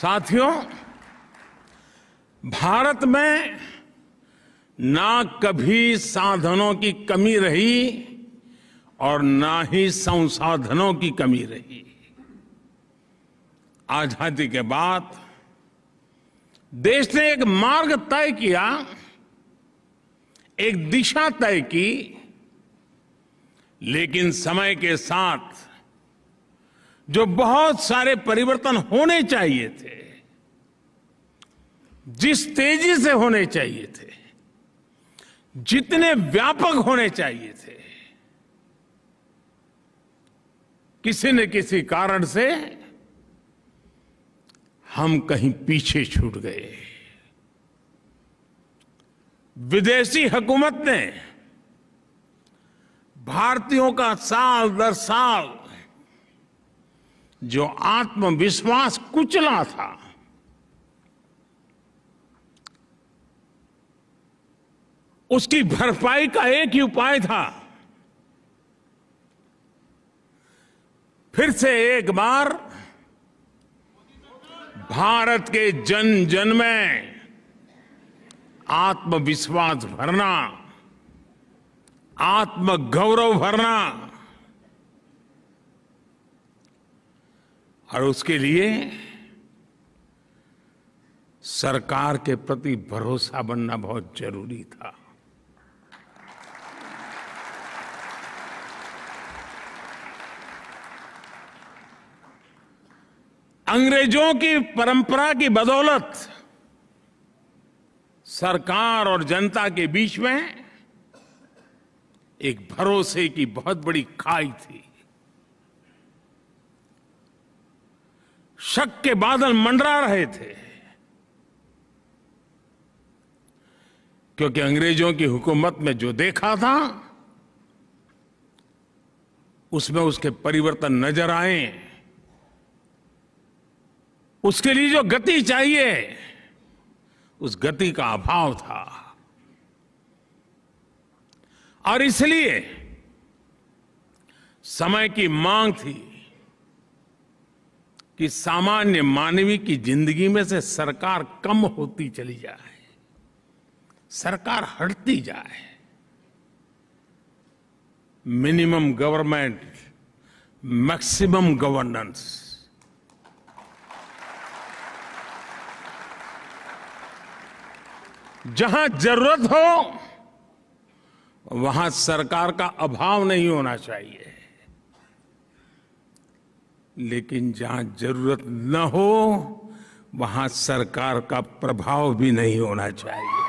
साथियों भारत में ना कभी साधनों की कमी रही और ना ही संसाधनों की कमी रही आजादी के बाद देश ने एक मार्ग तय किया एक दिशा तय की लेकिन समय के साथ जो बहुत सारे परिवर्तन होने चाहिए थे जिस तेजी से होने चाहिए थे जितने व्यापक होने चाहिए थे किसी न किसी कारण से हम कहीं पीछे छूट गए विदेशी हुकूमत ने भारतीयों का साल दर साल जो आत्मविश्वास कुचला था उसकी भरपाई का एक ही उपाय था फिर से एक बार भारत के जन जन में आत्मविश्वास भरना आत्मगौरव भरना और उसके लिए सरकार के प्रति भरोसा बनना बहुत जरूरी था अंग्रेजों की परंपरा की बदौलत सरकार और जनता के बीच में एक भरोसे की बहुत बड़ी खाई थी शक के बादल मंडरा रहे थे क्योंकि अंग्रेजों की हुकूमत में जो देखा था उसमें उसके परिवर्तन नजर आए उसके लिए जो गति चाहिए उस गति का अभाव था और इसलिए समय की मांग थी कि सामान्य मानवी की जिंदगी में से सरकार कम होती चली जाए सरकार हटती जाए मिनिमम गवर्नमेंट मैक्सिमम गवर्नेंस जहां जरूरत हो वहां सरकार का अभाव नहीं होना चाहिए लेकिन जहां जरूरत न हो वहां सरकार का प्रभाव भी नहीं होना चाहिए